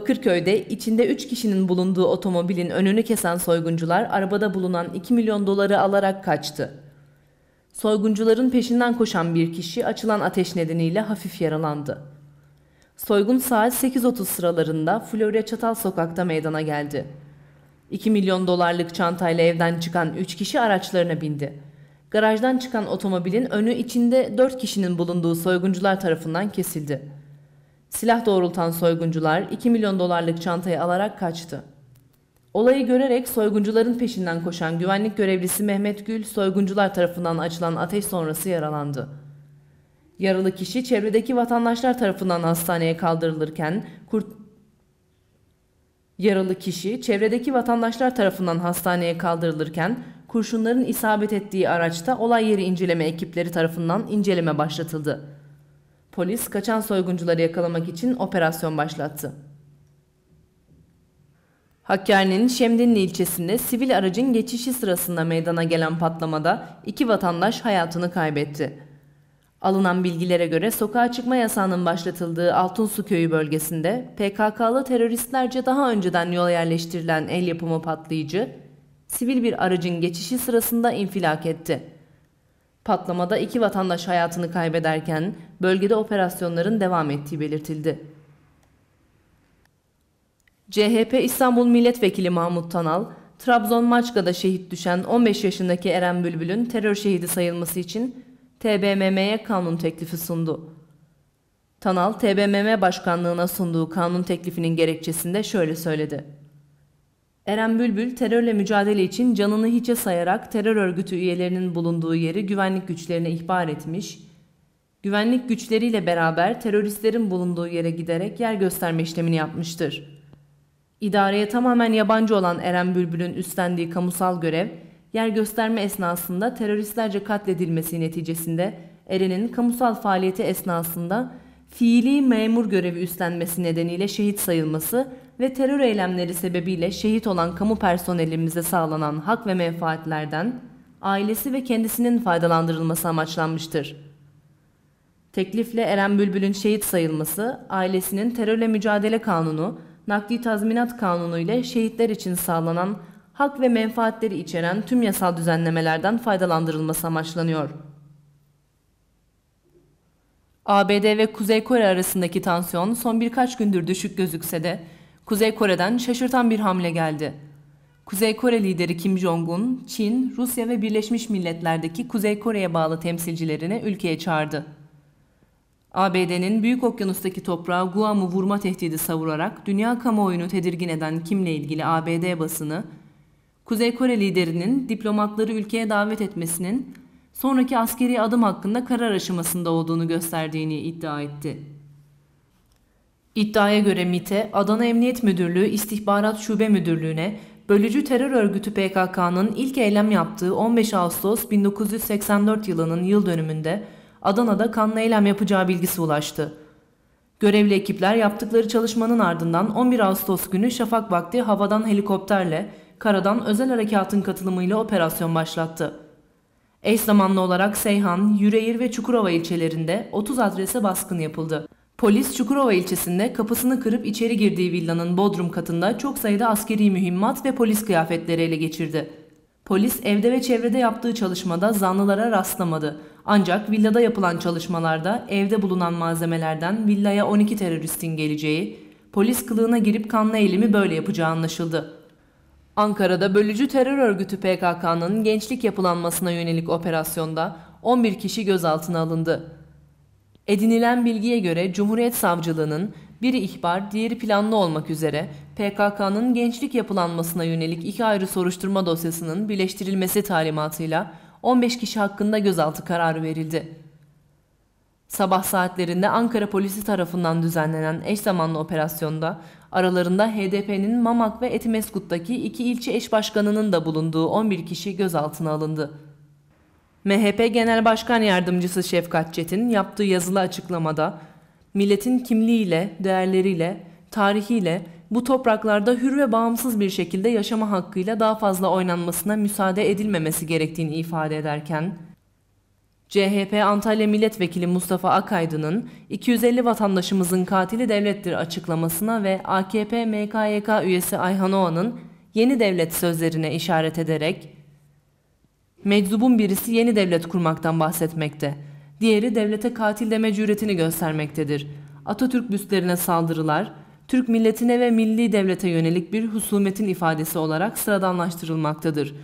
Bakırköy'de içinde 3 kişinin bulunduğu otomobilin önünü kesen soyguncular arabada bulunan 2 milyon doları alarak kaçtı. Soyguncuların peşinden koşan bir kişi açılan ateş nedeniyle hafif yaralandı. Soygun saat 8.30 sıralarında Florya Çatal sokakta meydana geldi. 2 milyon dolarlık çantayla evden çıkan 3 kişi araçlarına bindi. Garajdan çıkan otomobilin önü içinde 4 kişinin bulunduğu soyguncular tarafından kesildi. Silah doğrultan soyguncular 2 milyon dolarlık çantayı alarak kaçtı. Olayı görerek soyguncuların peşinden koşan güvenlik görevlisi Mehmet Gül, soyguncular tarafından açılan ateş sonrası yaralandı. Yaralı kişi çevredeki vatandaşlar tarafından hastaneye kaldırılırken kurt Yaralı kişi çevredeki vatandaşlar tarafından hastaneye kaldırılırken kurşunların isabet ettiği araçta olay yeri inceleme ekipleri tarafından inceleme başlatıldı. Polis kaçan soyguncuları yakalamak için operasyon başlattı. Hakkari'nin Şemdinli ilçesinde sivil aracın geçişi sırasında meydana gelen patlamada iki vatandaş hayatını kaybetti. Alınan bilgilere göre sokağa çıkma yasağının başlatıldığı Altunsu Köyü bölgesinde PKK'lı teröristlerce daha önceden yola yerleştirilen el yapımı patlayıcı, sivil bir aracın geçişi sırasında infilak etti. Patlamada iki vatandaş hayatını kaybederken bölgede operasyonların devam ettiği belirtildi. CHP İstanbul Milletvekili Mahmut Tanal, Trabzon Maçka'da şehit düşen 15 yaşındaki Eren Bülbül'ün terör şehidi sayılması için TBMM'ye kanun teklifi sundu. Tanal, TBMM Başkanlığı'na sunduğu kanun teklifinin gerekçesinde şöyle söyledi. Eren Bülbül terörle mücadele için canını hiçe sayarak terör örgütü üyelerinin bulunduğu yeri güvenlik güçlerine ihbar etmiş, güvenlik güçleriyle beraber teröristlerin bulunduğu yere giderek yer gösterme işlemini yapmıştır. İdareye tamamen yabancı olan Eren Bülbül'ün üstlendiği kamusal görev, yer gösterme esnasında teröristlerce katledilmesi neticesinde Eren'in kamusal faaliyeti esnasında fiili memur görevi üstlenmesi nedeniyle şehit sayılması ve terör eylemleri sebebiyle şehit olan kamu personelimize sağlanan hak ve menfaatlerden ailesi ve kendisinin faydalandırılması amaçlanmıştır. Teklifle Eren Bülbül'ün şehit sayılması, ailesinin terörle mücadele kanunu, nakdi tazminat kanunu ile şehitler için sağlanan hak ve menfaatleri içeren tüm yasal düzenlemelerden faydalandırılması amaçlanıyor. ABD ve Kuzey Kore arasındaki tansiyon son birkaç gündür düşük gözükse de Kuzey Kore'den şaşırtan bir hamle geldi. Kuzey Kore lideri Kim Jong-un, Çin, Rusya ve Birleşmiş Milletler'deki Kuzey Kore'ye bağlı temsilcilerini ülkeye çağırdı. ABD'nin Büyük Okyanus'taki toprağa Guam'ı vurma tehdidi savurarak dünya kamuoyunu tedirgin eden Kim'le ilgili ABD basını, Kuzey Kore liderinin diplomatları ülkeye davet etmesinin sonraki askeri adım hakkında karar aşamasında olduğunu gösterdiğini iddia etti. İddiaya göre MIT'e Adana Emniyet Müdürlüğü İstihbarat Şube Müdürlüğü'ne bölücü terör örgütü PKK'nın ilk eylem yaptığı 15 Ağustos 1984 yılının yıl dönümünde Adana'da kanlı eylem yapacağı bilgisi ulaştı. Görevli ekipler yaptıkları çalışmanın ardından 11 Ağustos günü şafak vakti havadan helikopterle, karadan özel harekatın katılımıyla operasyon başlattı. Eş zamanlı olarak Seyhan, Yüreğir ve Çukurova ilçelerinde 30 adrese baskın yapıldı. Polis Çukurova ilçesinde kapısını kırıp içeri girdiği villanın bodrum katında çok sayıda askeri mühimmat ve polis kıyafetleri ele geçirdi. Polis evde ve çevrede yaptığı çalışmada zanlılara rastlamadı. Ancak villada yapılan çalışmalarda evde bulunan malzemelerden villaya 12 teröristin geleceği, polis kılığına girip kanlı eylemi böyle yapacağı anlaşıldı. Ankara'da bölücü terör örgütü PKK'nın gençlik yapılanmasına yönelik operasyonda 11 kişi gözaltına alındı. Edinilen bilgiye göre Cumhuriyet Savcılığı'nın biri ihbar, diğeri planlı olmak üzere PKK'nın gençlik yapılanmasına yönelik iki ayrı soruşturma dosyasının birleştirilmesi talimatıyla 15 kişi hakkında gözaltı kararı verildi. Sabah saatlerinde Ankara polisi tarafından düzenlenen eş zamanlı operasyonda aralarında HDP'nin Mamak ve Etimeskut'taki iki ilçe eş başkanının da bulunduğu 11 kişi gözaltına alındı. MHP Genel Başkan Yardımcısı Şefkat Çetin yaptığı yazılı açıklamada milletin kimliğiyle, değerleriyle, tarihiyle bu topraklarda hür ve bağımsız bir şekilde yaşama hakkıyla daha fazla oynanmasına müsaade edilmemesi gerektiğini ifade ederken CHP Antalya Milletvekili Mustafa Akaydın'ın 250 vatandaşımızın katili devlettir açıklamasına ve AKP MKYK üyesi Ayhan Oğan'ın yeni devlet sözlerine işaret ederek Meczubun birisi yeni devlet kurmaktan bahsetmekte. Diğeri devlete katil deme cüretini göstermektedir. Atatürk büstlerine saldırılar, Türk milletine ve milli devlete yönelik bir husumetin ifadesi olarak sıradanlaştırılmaktadır.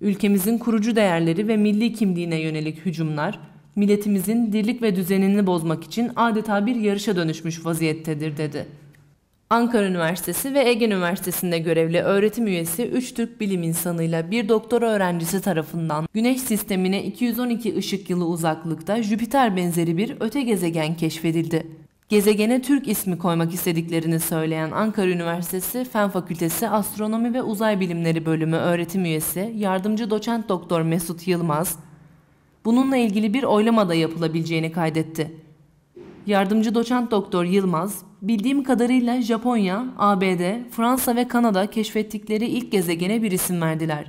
Ülkemizin kurucu değerleri ve milli kimliğine yönelik hücumlar, milletimizin dirlik ve düzenini bozmak için adeta bir yarışa dönüşmüş vaziyettedir dedi.'' Ankara Üniversitesi ve Ege Üniversitesi'nde görevli öğretim üyesi 3 Türk bilim insanıyla bir doktora öğrencisi tarafından Güneş sistemine 212 ışık yılı uzaklıkta Jüpiter benzeri bir öte gezegen keşfedildi. Gezegene Türk ismi koymak istediklerini söyleyen Ankara Üniversitesi Fen Fakültesi Astronomi ve Uzay Bilimleri Bölümü öğretim üyesi yardımcı doçent doktor Mesut Yılmaz bununla ilgili bir oylama da yapılabileceğini kaydetti. Yardımcı doçent doktor Yılmaz Bildiğim kadarıyla Japonya, ABD, Fransa ve Kanada keşfettikleri ilk gezegene bir isim verdiler.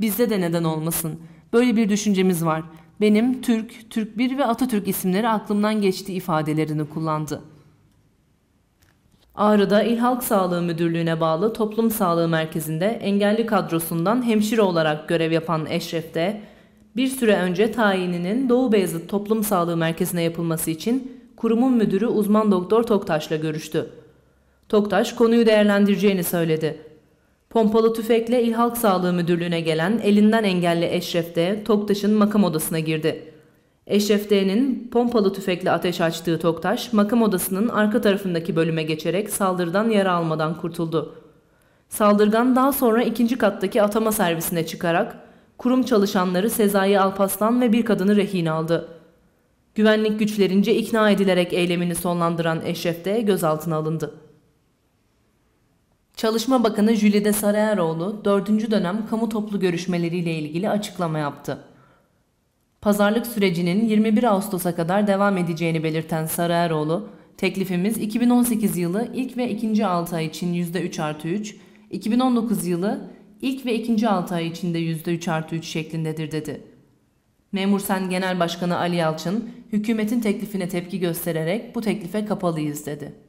Bizde de neden olmasın. Böyle bir düşüncemiz var. Benim Türk, Türk 1 ve Atatürk isimleri aklımdan geçti ifadelerini kullandı. Ağrı'da İl Halk Sağlığı Müdürlüğü'ne bağlı Toplum Sağlığı Merkezi'nde engelli kadrosundan hemşire olarak görev yapan Eşref de bir süre önce tayininin Doğu Beyazıt Toplum Sağlığı Merkezi'ne yapılması için kurumun müdürü uzman doktor Toktaş'la görüştü. Toktaş konuyu değerlendireceğini söyledi. Pompalı tüfekle İl Halk Sağlığı Müdürlüğü'ne gelen elinden engelli Eşref D. Toktaş'ın makam odasına girdi. Eşref D'nin pompalı tüfekle ateş açtığı Toktaş, makam odasının arka tarafındaki bölüme geçerek saldırıdan yara almadan kurtuldu. Saldırgan daha sonra ikinci kattaki atama servisine çıkarak kurum çalışanları Sezai Alpaslan ve bir kadını rehin aldı. Güvenlik güçlerince ikna edilerek eylemini sonlandıran Eşref de gözaltına alındı. Çalışma Bakanı Jülide Sarayeroğlu 4. dönem kamu toplu görüşmeleriyle ilgili açıklama yaptı. Pazarlık sürecinin 21 Ağustos'a kadar devam edeceğini belirten Sarayeroğlu, teklifimiz 2018 yılı ilk ve ikinci 6 ay için %3 artı 3, 2019 yılı ilk ve ikinci 6 ay için içinde %3 artı 3 şeklindedir dedi. Memur Sen Genel Başkanı Ali Yalçın, hükümetin teklifine tepki göstererek bu teklife kapalıyız dedi.